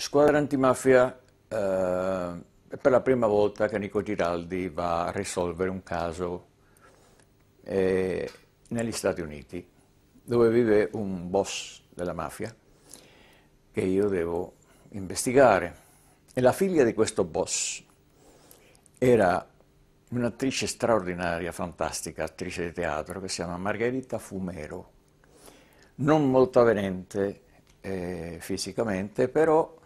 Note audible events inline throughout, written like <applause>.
Squadra antimafia, eh, è per la prima volta che Nico Giraldi va a risolvere un caso eh, negli Stati Uniti, dove vive un boss della mafia che io devo investigare. E la figlia di questo boss era un'attrice straordinaria, fantastica, attrice di teatro, che si chiama Margherita Fumero, non molto avvenente eh, fisicamente, però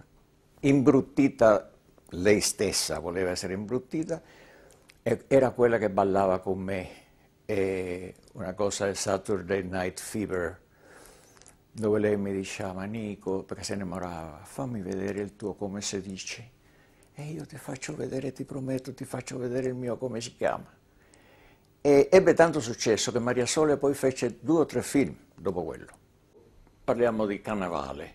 imbruttita, lei stessa voleva essere imbruttita, era quella che ballava con me, e una cosa del Saturday Night Fever, dove lei mi diceva, Nico, perché se ne morava, fammi vedere il tuo come si dice, e io ti faccio vedere, ti prometto, ti faccio vedere il mio come si chiama. E ebbe tanto successo che Maria Sole poi fece due o tre film dopo quello. Parliamo di Cannavale,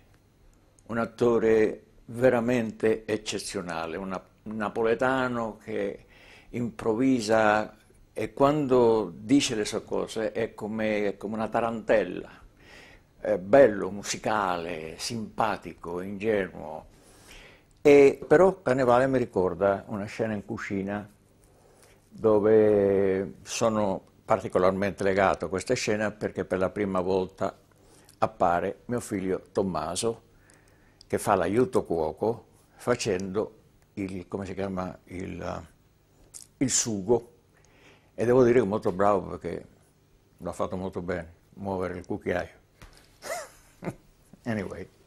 un attore veramente eccezionale, un napoletano che improvvisa e quando dice le sue cose è come, è come una tarantella, è bello, musicale, simpatico, ingenuo. E però Carnevale mi ricorda una scena in cucina dove sono particolarmente legato a questa scena perché per la prima volta appare mio figlio Tommaso che fa l'aiuto cuoco facendo il, come si chiama, il, eh, il sugo e devo dire che è molto bravo perché l'ha fatto molto bene, muovere il cucchiaio. <laughs> anyway.